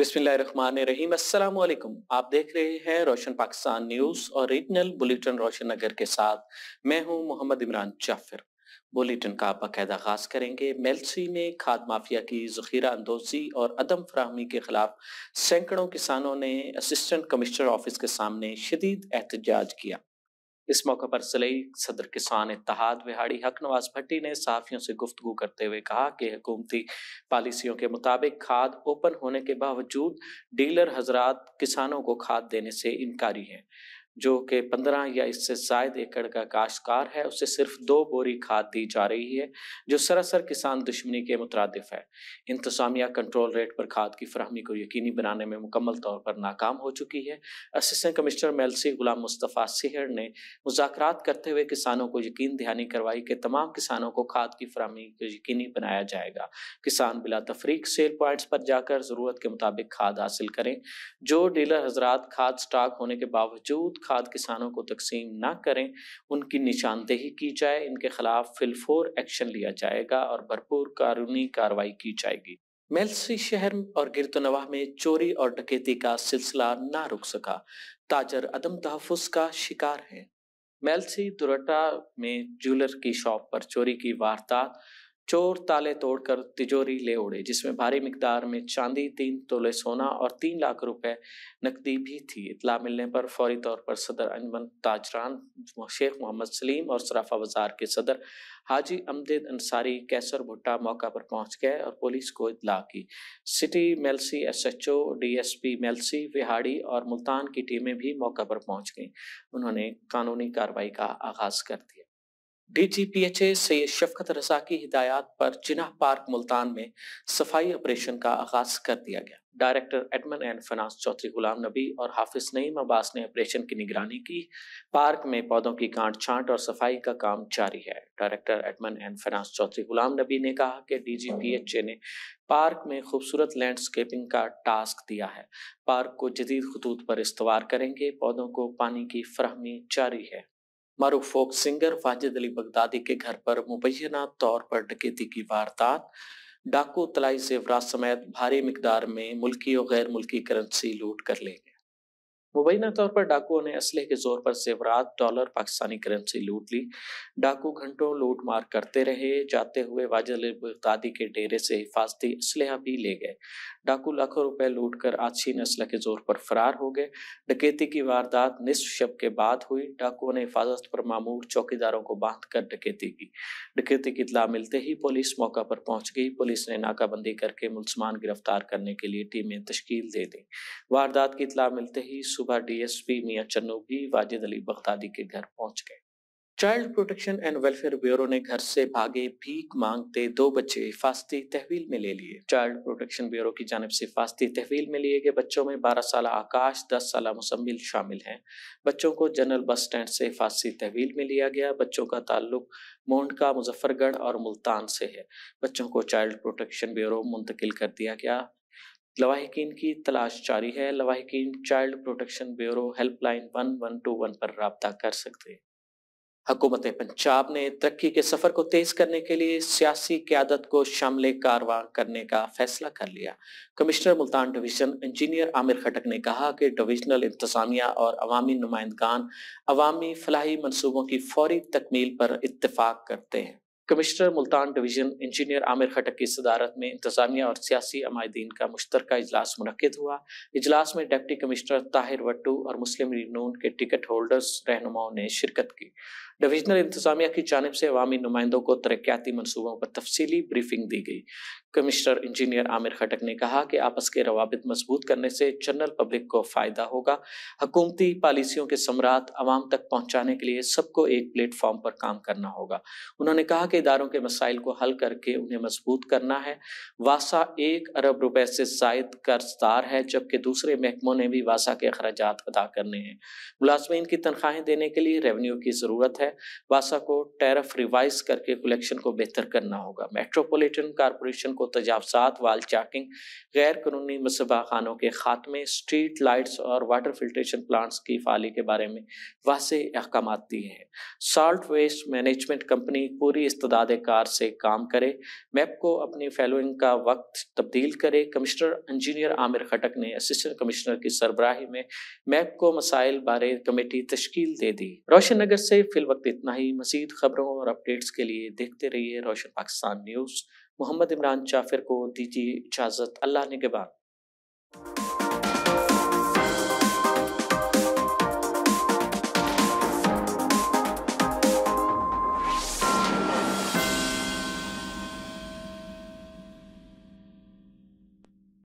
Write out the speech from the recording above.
बिस्मिल्लाहिर्रहमानिर्रहीम अस्सलाम वालेकुम आप देख रहे हैं रोशन पाकिस्तान न्यूज और रीजनल बुलेटिन रोशन नगर के साथ मैं हूं मोहम्मद इमरान जाफिर बुलेटिन का बाकायदा आगाज करेंगे मेलसी में खाद माफिया की जखीरा अंदोजी और अदम फ्राहमी के खिलाफ सैकड़ों किसानों ने असिस्टेंट कमिश्नर ऑफिस के सामने शदीद एहतजाज किया इस मौके पर जिले सदर किसान इतिहाद विहाड़ी हक नवाज भट्टी ने सहाफियों से गुफ्तु करते हुए कहा कि हुकूमती पॉलिसियों के मुताबिक खाद ओपन होने के बावजूद डीलर हजरात किसानों को खाद देने से इनकारी हैं जो कि पंद्रह या इससे जायद एकड़ का काश्तकार है उसे सिर्फ दो बोरी खाद दी जा रही है जो सरासर किसान दुश्मनी के मुतरदफ है इंतजामिया कंट्रोल रेट पर खाद की फरहमी को यकीनी बनाने में मुकम्मल तौर पर नाकाम हो चुकी है असिस्टेंट कमिश्नर मेलसी गुलाम मुस्तफ़ा सिहर ने मुजाकर करते हुए किसानों को यकीन दहानी करवाई कि तमाम किसानों को खाद की फरहमी को यकीनी बनाया जाएगा किसान बिला तफरीक सेल पॉइंट्स पर जाकर ज़रूरत के मुताबिक खाद हासिल करें जो डीलर हजरात खाद स्टॉक होने के बावजूद खाद किसानों को तकसीम ना करें उनकी निशानदेही की जाए इनके खिलाफ फिलफोर एक्शन लिया जाएगा और भरपूर कानूनी कार्रवाई की जाएगी मेलसी शहर और गिरतनवा में चोरी और डकैती का सिलसिला ना रुक सका ताजर अदम तहफ़ का शिकार है मेलसी दुरटा में ज्वेलर की शॉप पर चोरी की वारदात चोर ताले तोड़कर तिजोरी ले उड़े जिसमें भारी मिकदार में चांदी तीन तोले सोना और तीन लाख रुपए नकदी भी थी इतला मिलने पर फौरी तौर पर सदर अंजमन ताजरान शेख मोहम्मद सलीम और सराफा बाजार के सदर हाजी अमदेद अंसारी कैसर भुट्टा मौका पर पहुंच गए और पुलिस को इतला की city Mailsi S H O D S P Mailsi Vehari और मुल्तान की टीमें भी मौका पर पहुंच गईं उन्होंने कानूनी कार्रवाई का आगाज कर दिया डीजीपीएचए सैद शफकत रजा की हिदायत पर जिनाह पार्क मुल्तान में सफाई ऑपरेशन का आगाज कर दिया गया director admin and finance Chaudhry Ghulam Nabi और हाफिज नईम अब्बास ने ऑपरेशन की निगरानी की पार्क में पौधों की गांठ छांट और सफाई का काम जारी है director admin and finance Chaudhry Ghulam Nabi ने कहा कि डीजीपीएचए ने पार्क में खूबसूरत लैंडस्केपिंग का टास्क दिया है पार्क को जदीद खतूत पर इस्तवार करेंगे पौधों को पानी की फ्राहमी जारी है मरूफ फोक सिंगर वाजिद अली बगदादी के घर पर मुबैना तौर पर डकेती की वारदात डाकू तलाई से जेवरात समेत भारी मकदार में मुल्की और गैर मुल्की करेंसी लूट कर ले गए मुबैना तौर पर डाकुओं ने असले के जोर पर जेवरात डॉलर पाकिस्तानी करेंसी लूट ली डाकू घंटों लूट मार करते रहे जाते हुए वाजिद अली बगदादी के डेरे से हिफाजती असलह भी ले गए डाकू लाखों रुपए लूटकर आछी नस्ल के जोर पर फरार हो गए डकैती की वारदात निस्फ शब के बाद हुई डाकुओं ने हिफाजत पर मामूर चौकीदारों को बांध कर डकैती की डकैती की इतला मिलते ही पुलिस मौका पर पहुंच गई पुलिस ने नाकाबंदी करके मुलसमान गिरफ्तार करने के लिए टीमें तश्कील दे दी वारदात की इतला मिलते ही सुबह डीएसपी मियाँ चन्नू भी वाजिद अली बगदादी के घर पहुंच गए child protection and welfare bureau ने घर से भागे भीख मांगते दो बच्चे हिफाजती तहवील में ले लिए चाइल्ड प्रोटेक्शन ब्यूरो की जानब से हिफाजती तहवील में लिए गए बच्चों में 12 साल आकाश 10 साल मुसम्मिल शामिल हैं बच्चों को जनरल बस स्टैंड से फास्ती तहवील में लिया गया बच्चों का ताल्लुक मोंडका मुजफ्फरगढ़ और मुल्तान से है बच्चों को चाइल्ड प्रोटेक्शन ब्यूरो मुंतकिल कर दिया गया लवाहिकीन की तलाश जारी है लवाहिकीन child protection bureau helpline one one two one पर रबता कर सकते हैं हकूमत पंजाब ने तरक्की के सफर को तेज करने के लिए सियासी क्यादत को शामिल कारवा करने का फैसला कर लिया commissioner Multan division engineer Amir Khattak ने कहा कि डिवीजनल इंतजामिया और अवामी नुमाइंदान अवामी फलाही मनसूबों की फौरी तकमील पर इतफाक करते हैं commissioner Multan division engineer Amir Khattak की सदारत में इंतजामिया और सियासी अमायदीन का मुश्तर इजलास मनद हुआ इजलास में डिप्टी कमिश्नर ताहिर वट्टू और मुस्लिम लीग नून के टिकट होल्डर्स रहनुमाओं ने शिरकत की डिवीजनल इंतजामिया की जानब से अवामी नुमाइंदों को तरक्याती मनसूबों पर तफसली ब्रीफिंग दी गई कमिश्नर इंजीनियर आमिर खटक ने कहा कि आपस के रवाबित मजबूत करने से जनरल पब्लिक को फ़ायदा होगा हकूमती पॉलिसियों के समरात आवाम तक पहुंचाने के लिए सबको एक प्लेटफॉर्म पर काम करना होगा उन्होंने कहा कि इदारों के मसाइल को हल करके उन्हें मजबूत करना है वासा एक अरब रुपए से जायद कर्जदार है जबकि दूसरे महकमों ने भी वासा के अखराज अदा करने हैं मुलाजमीन की तनख्वाहें देने के लिए रेवन्यू की ज़रूरत है वासा को टैरफ रिवाइज करके कलेक्शन को बेहतर करना होगा मेट्रोपोलिटन कारपोरेशन को तजावजात वाल चाकिंग गैर कानूनी मसबा खानों के खात्मे स्ट्रीट लाइट्स और वाटर फिल्ट्रेशन प्लांट्स की फाली के बारे में वासे अहकाम दिए हैं साल्ट वेस्ट मैनेजमेंट कंपनी पूरी कार से काम करे मैप को अपनी फेलोइंग का वक्त तब्दील करे कमिश्नर इंजीनियर आमिर खटक ने असिस्टेंट कमिश्नर की सरबराही में मैप को मसाइल बारे कमेटी तश्कील दे दी रोशन नगर से फिल वक्त इतना ही मजीद खबरों और अपडेट्स के लिए देखते रहिए रोशन पाकिस्तान न्यूज़ मोहम्मद इमरान जाफिर को दीजिए इजाज़त अल्लाह ने के बाद